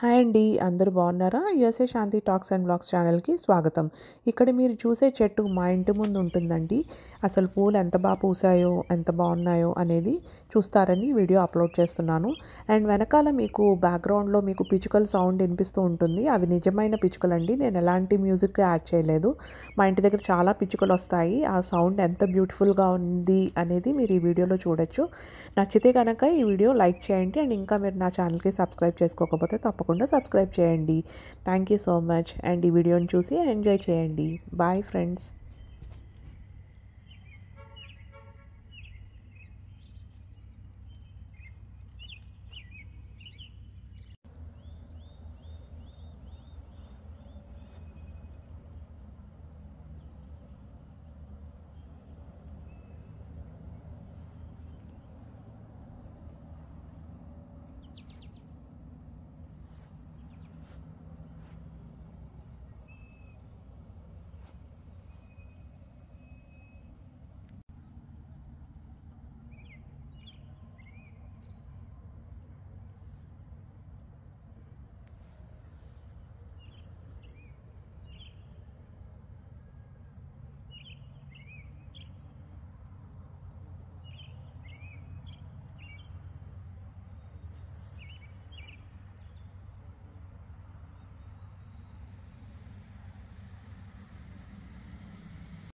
hi అండి అందరూ బాగున్నారా USA Shanti talks and blogs ఛానల్కి స్వాగతం ఇక్కడ మీరు చూసే చెట్టు మా ఇంటి ముందు ఉంటుందండి అసలు పూలు ఎంత బాగా పూసాయో ఎంత బాగున్నాయో అనేది చూస్తారని వీడియో అప్లోడ్ చేస్తున్నాను అండ్ వెనకాల మీకు బ్యాక్గ్రౌండ్లో మీకు పిచుకల సౌండ్ వినిపిస్తూ ఉంటుంది అవి నిజమైన అండి నేను ఎలాంటి మ్యూజిక్ యాడ్ చేయలేదు మా ఇంటి దగ్గర చాలా పిచుకలు వస్తాయి ఆ సౌండ్ ఎంత బ్యూటిఫుల్గా ఉంది అనేది మీరు ఈ వీడియోలో చూడొచ్చు నచ్చితే కనుక ఈ వీడియో లైక్ చేయండి అండ్ ఇంకా మీరు నా ఛానల్కి సబ్స్క్రైబ్ చేసుకోకపోతే తప్పకుండా తప్పకుండా సబ్స్క్రైబ్ చేయండి thank you so much and ఈ వీడియోని చూసి ఎంజాయ్ చేయండి బాయ్ ఫ్రెండ్స్